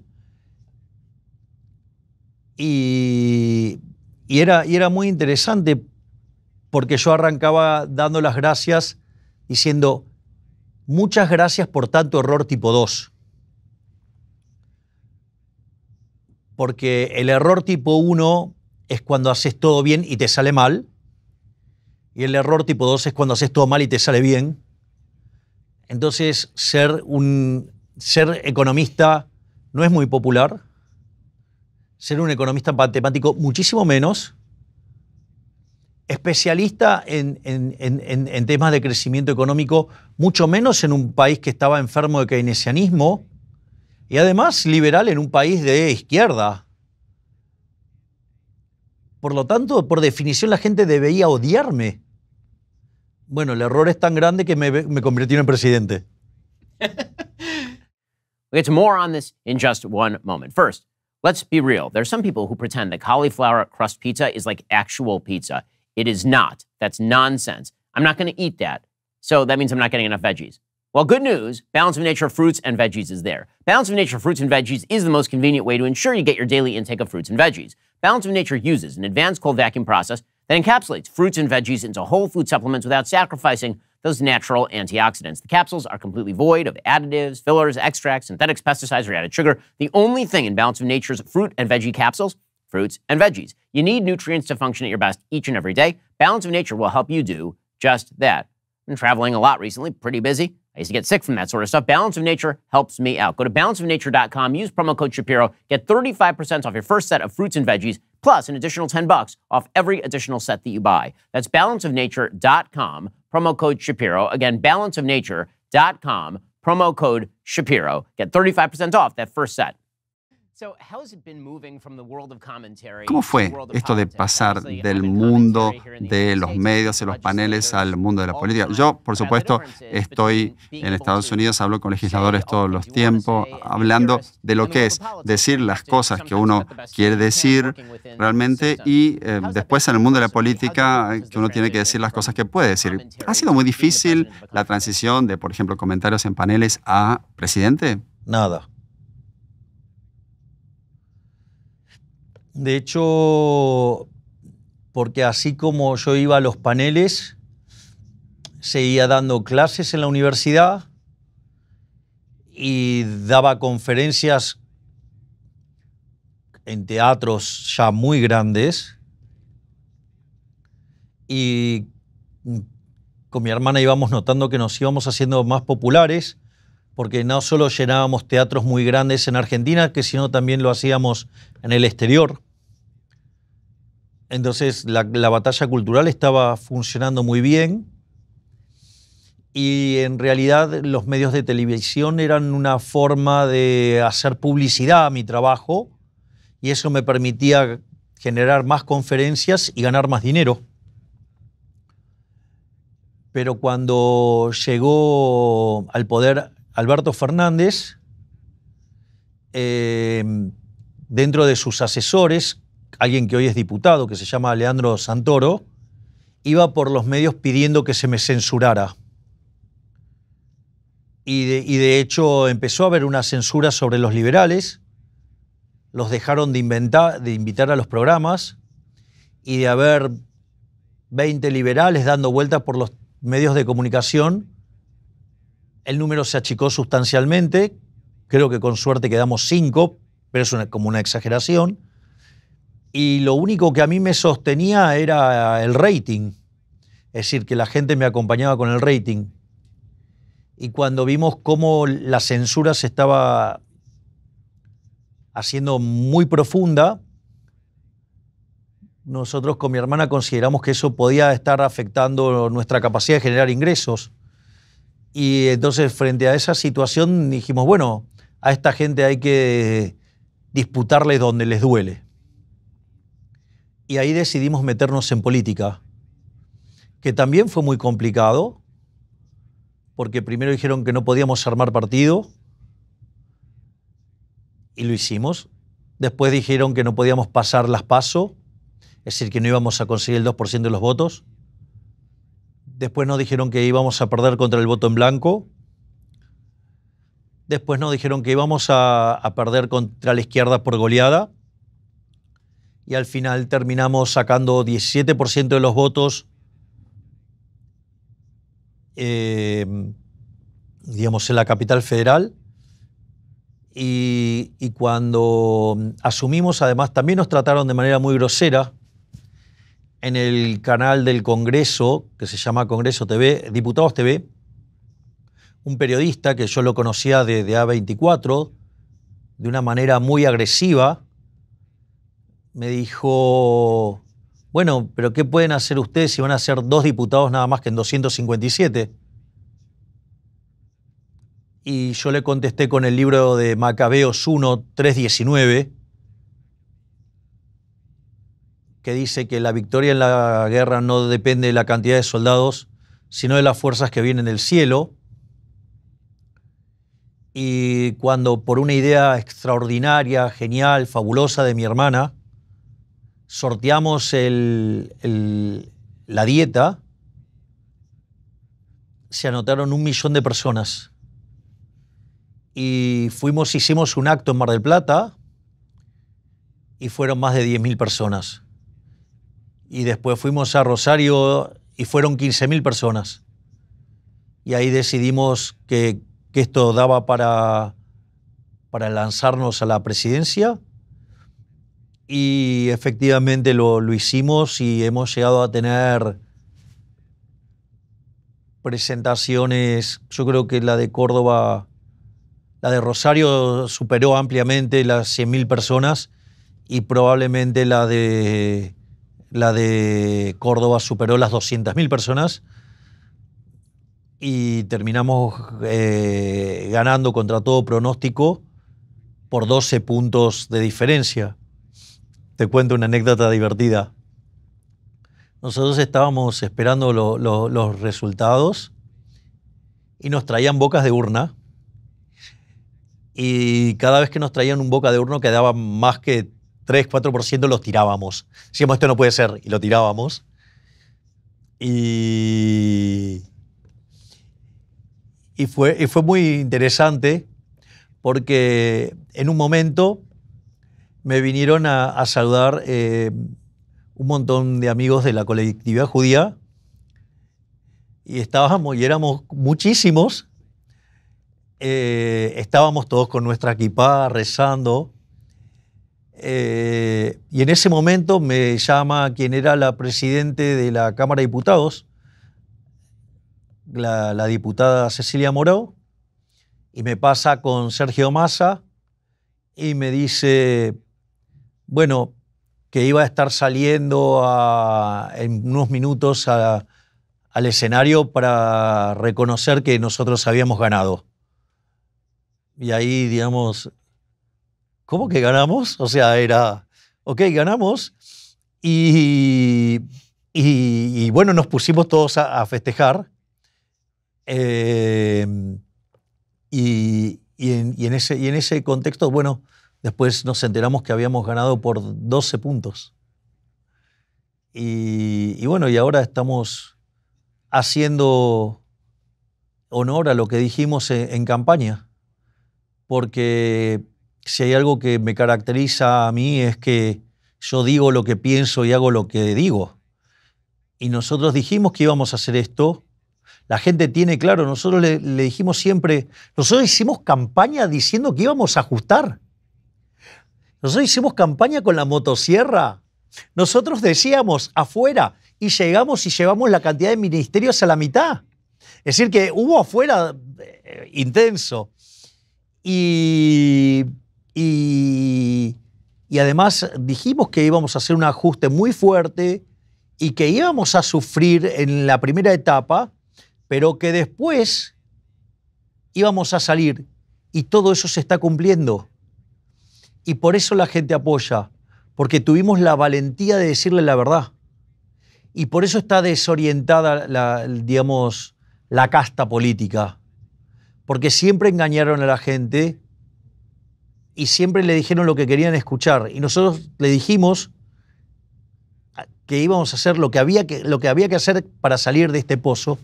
y, era, muy interesante porque yo arrancaba dando las gracias diciendo, muchas gracias por tanto error tipo 2. Porque el error tipo 1 es cuando haces todo bien y te sale mal. Y el error tipo 2 es cuando haces todo mal y te sale bien. Entonces, ser, un, ser economista no es muy popular ser un economista matemático, muchísimo menos, especialista en, temas de crecimiento económico, mucho menos en un país que estaba enfermo de keynesianismo, y además liberal en un país de izquierda. Por lo tanto, por definición, la gente debía odiarme. Bueno, el error es tan grande que me, me en presidente. we'll get more on this in just one moment. First, Let's be real. There are some people who pretend that cauliflower crust pizza is like actual pizza. It is not. That's nonsense. I'm not going to eat that. So that means I'm not getting enough veggies. Well, good news Balance of Nature fruits and veggies is there. Balance of Nature fruits and veggies is the most convenient way to ensure you get your daily intake of fruits and veggies. Balance of Nature uses an advanced cold vacuum process that encapsulates fruits and veggies into whole food supplements without sacrificing those natural antioxidants. The capsules are completely void of additives, fillers, extracts, synthetics, pesticides, or added sugar. The only thing in Balance of Nature's fruit and veggie capsules fruits, and veggies. You need nutrients to function at your best each and every day. Balance of Nature will help you do just that. I've been traveling a lot recently, pretty busy. I used to get sick from that sort of stuff. Balance of Nature helps me out. Go to balanceofnature.com, use promo code Shapiro, get 35% off your first set of fruits and veggies, plus an additional 10 bucks off every additional set that you buy. That's balanceofnature.com, promo code Shapiro. Again, balanceofnature.com, promo code Shapiro. Get 35% off that first set. ¿Cómo fue esto de pasar del mundo de los medios y los paneles al mundo de la política? Yo, por supuesto, estoy en Estados Unidos, hablo con legisladores todos los tiempos, hablando de lo que es decir las cosas que uno quiere decir realmente y eh, después en el mundo de la política que uno tiene que decir las cosas que puede decir. ¿Ha sido muy difícil la transición de, por ejemplo, comentarios en paneles a presidente? Nada. De hecho, porque así como yo iba a los paneles, seguía dando clases en la universidad y daba conferencias en teatros ya muy grandes. Y con mi hermana íbamos notando que nos íbamos haciendo más populares, porque no solo llenábamos teatros muy grandes en Argentina, que sino también lo hacíamos en el exterior. Entonces la, batalla cultural estaba funcionando muy bien y en realidad los medios de televisión eran una forma de hacer publicidad a mi trabajo y eso me permitía generar más conferencias y ganar más dinero. Pero cuando llegó al poder Alberto Fernández, eh, dentro de sus asesores, alguien que hoy es diputado, que se llama Leandro Santoro, iba por los medios pidiendo que se me censurara. Y de, hecho empezó a haber una censura sobre los liberales, los dejaron de, invitar a los programas y de haber 20 liberales dando vueltas por los medios de comunicación, el número se achicó sustancialmente, creo que con suerte quedamos 5, pero es como una exageración y lo único que a mí me sostenía era el rating. Es decir, que la gente me acompañaba con el rating. Y cuando vimos cómo la censura se estaba haciendo muy profunda, nosotros con mi hermana consideramos que eso podía estar afectando nuestra capacidad de generar ingresos. Y entonces frente a esa situación dijimos, bueno, a esta gente hay que disputarles donde les duele y ahí decidimos meternos en política, que también fue muy complicado, porque primero dijeron que no podíamos armar partido, y lo hicimos. Después dijeron que no podíamos pasar las paso, es decir, que no íbamos a conseguir el 2% de los votos. Después nos dijeron que íbamos a perder contra el voto en blanco. Después nos dijeron que íbamos a, a perder contra la izquierda por goleada y al final terminamos sacando 17% de los votos, em, digamos, en la capital federal. Y, cuando asumimos, además, también nos trataron de manera muy grosera en el canal del Congreso, que se llama Congreso TV, Diputados TV, un periodista que yo lo conocía desde A24, de una manera muy agresiva, me dijo, bueno, pero ¿qué pueden hacer ustedes si van a ser dos diputados nada más que en 257? Y yo le contesté con el libro de Macabeos 1, 319, que dice que la victoria en la guerra no depende de la cantidad de soldados, sino de las fuerzas que vienen del cielo. Y cuando por una idea extraordinaria, genial, fabulosa de mi hermana, sorteamos la dieta, se anotaron un millón de personas. Y fuimos, hicimos un acto en Mar del Plata y fueron más de 10.000 personas. Y después fuimos a Rosario y fueron 15.000 personas. Y ahí decidimos que, esto daba para lanzarnos a la presidencia y efectivamente lo, hicimos y hemos llegado a tener presentaciones, yo creo que la de Córdoba, la de Rosario superó ampliamente las 100.000 personas y probablemente la de, la de Córdoba superó las 200.000 personas y terminamos eh, ganando contra todo pronóstico por 12 puntos de diferencia. Te cuento una anécdota divertida. Nosotros estábamos esperando los resultados y nos traían bocas de urna. Y cada vez que nos traían un boca de urna que daba más que 3, 4% los tirábamos. Decíamos, esto no puede ser, y lo tirábamos. Y, fue, y fue muy interesante porque en un momento me vinieron a, saludar eh, un montón de amigos de la colectividad judía y estábamos y éramos muchísimos. Eh, estábamos todos con nuestra equipa rezando. Eh, y en ese momento me llama quien era la presidente de la Cámara de Diputados, la, la diputada Cecilia Moró, y me pasa con Sergio Massa y me dice, bueno, que iba a estar saliendo en unos minutos al escenario para reconocer que nosotros habíamos ganado. Y ahí, digamos, ¿cómo que ganamos? O sea, era, ok, ganamos. Y, y, bueno, nos pusimos todos a, festejar. Eh, y, en ese, y en ese contexto, bueno, Después nos enteramos que habíamos ganado por 12 puntos. Y, bueno, y ahora estamos haciendo honor a lo que dijimos en, campaña, porque si hay algo que me caracteriza a mí es que yo digo lo que pienso y hago lo que digo. Y nosotros dijimos que íbamos a hacer esto. La gente tiene claro, nosotros le dijimos siempre, nosotros hicimos campaña diciendo que íbamos a ajustar nosotros hicimos campaña con la motosierra. Nosotros decíamos afuera y llegamos y llevamos la cantidad de ministerios a la mitad. Es decir, que hubo afuera eh, intenso. Y, y, y, además dijimos que íbamos a hacer un ajuste muy fuerte y que íbamos a sufrir en la primera etapa, pero que después íbamos a salir. Y todo eso se está cumpliendo. Y por eso la gente apoya, porque tuvimos la valentía de decirle la verdad. Y por eso está desorientada la, digamos, la casta política. Porque siempre engañaron a la gente y siempre le dijeron lo que querían escuchar. Y nosotros le dijimos que íbamos a hacer lo que había que, lo que, había que hacer para salir de este pozo.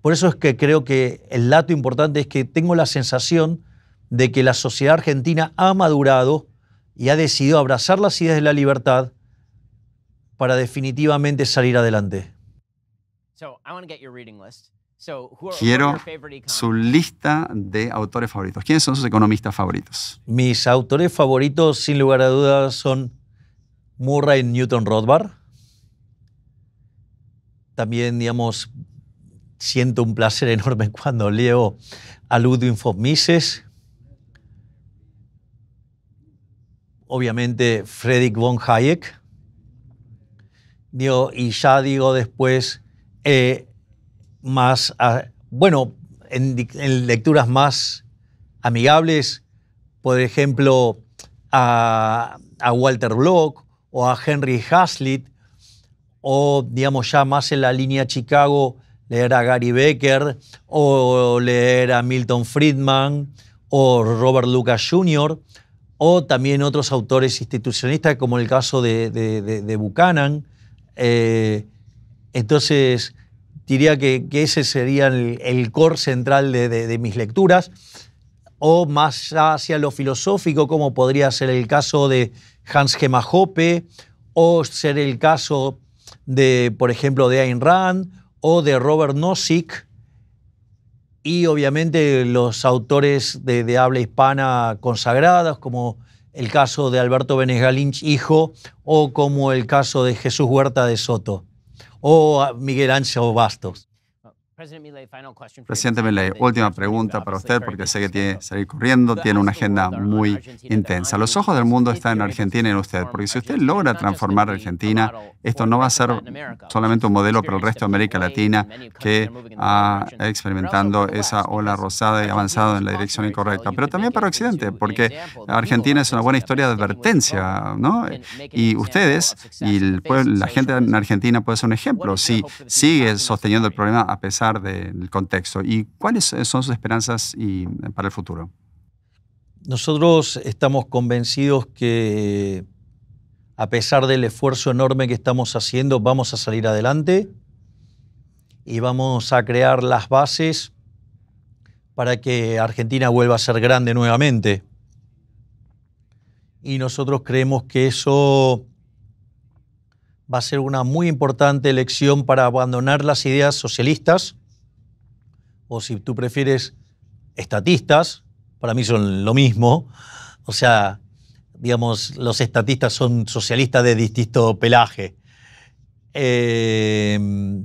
Por eso es que creo que el dato importante es que tengo la sensación de que la sociedad argentina ha madurado y ha decidido abrazar las ideas de la libertad para definitivamente salir adelante. Quiero su lista de autores favoritos. ¿Quiénes son sus economistas favoritos? Mis autores favoritos, sin lugar a dudas, son Murray Newton Rothbard. También, digamos, siento un placer enorme cuando leo a Ludwig von Mises. obviamente Friedrich von Hayek, y ya digo después eh, más, ah, bueno, en, lecturas más amigables, por ejemplo, a, Walter Block o a Henry Hazlitt, o digamos ya más en la línea Chicago, leer a Gary Becker o leer a Milton Friedman o Robert Lucas Jr o también otros autores institucionistas, como el caso de, Buchanan. Eh, entonces, diría que, ese sería el, core central de, mis lecturas, o más hacia lo filosófico, como podría ser el caso de Hans Gemma Hoppe, o ser el caso de, por ejemplo, de Ayn Rand, o de Robert Nozick, y obviamente los autores de, habla hispana consagrados, como el caso de Alberto Benes hijo, o como el caso de Jesús Huerta de Soto, o Miguel Ángel Bastos. Presidente Milley, última pregunta para usted, porque sé que tiene que salir corriendo, tiene una agenda muy intensa. Los ojos del mundo están en Argentina y en usted, porque si usted logra transformar a Argentina, esto no va a ser solamente un modelo para el resto de América Latina que ha experimentado esa ola rosada y avanzado en la dirección incorrecta, pero también para Occidente, porque Argentina es una buena historia de advertencia, ¿no? Y ustedes y la gente en Argentina puede ser un ejemplo si sigue sosteniendo el problema a pesar del contexto. ¿Y cuáles eh, son sus esperanzas eh, para el futuro? Nosotros estamos convencidos que a pesar del esfuerzo enorme que estamos haciendo, vamos a salir adelante y vamos a crear las bases para que Argentina vuelva a ser grande nuevamente. Y nosotros creemos que eso va a ser una muy importante elección para abandonar las ideas socialistas o si tú prefieres estatistas, para mí son lo mismo. O sea, digamos, los estatistas son socialistas de distinto pelaje. Em,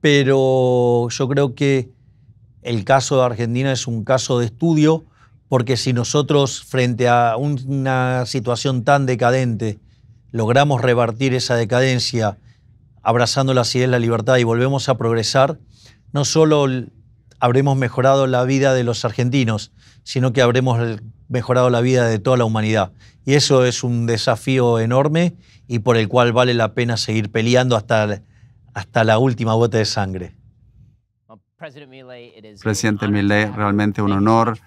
pero yo creo que el caso de Argentina es un caso de estudio, porque si nosotros, frente a una situación tan decadente, logramos revertir esa decadencia abrazando la ideas la libertad y volvemos a progresar, no solo habremos mejorado la vida de los argentinos, sino que habremos mejorado la vida de toda la humanidad. Y eso es un desafío enorme y por el cual vale la pena seguir peleando hasta, hasta la última gota de sangre. Presidente Millet, realmente un honor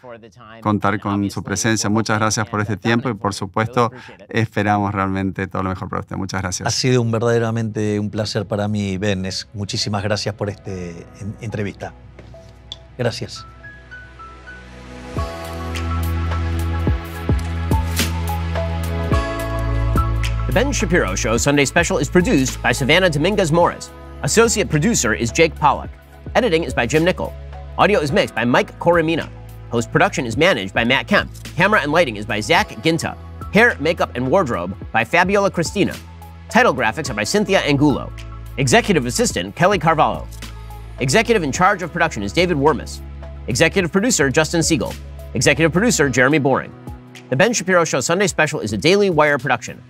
contar con su presencia. Muchas gracias por este tiempo y, por supuesto, esperamos realmente todo lo mejor para usted. Muchas gracias. Ha sido un verdaderamente un placer para mí, Ben. Muchísimas gracias por esta entrevista. Gracias. The Ben Shapiro Show Sunday Special is produced by Savannah Dominguez Morris. Associate producer is Jake Pollock. Editing is by Jim Nichol. Audio is mixed by Mike Coromina. Post production is managed by Matt Kemp. Camera and lighting is by Zach Ginta. Hair, makeup, and wardrobe by Fabiola Cristina. Title graphics are by Cynthia Angulo. Executive assistant Kelly Carvalho. Executive in charge of production is David Wormus. Executive producer Justin Siegel. Executive producer Jeremy Boring. The Ben Shapiro Show Sunday Special is a Daily Wire production.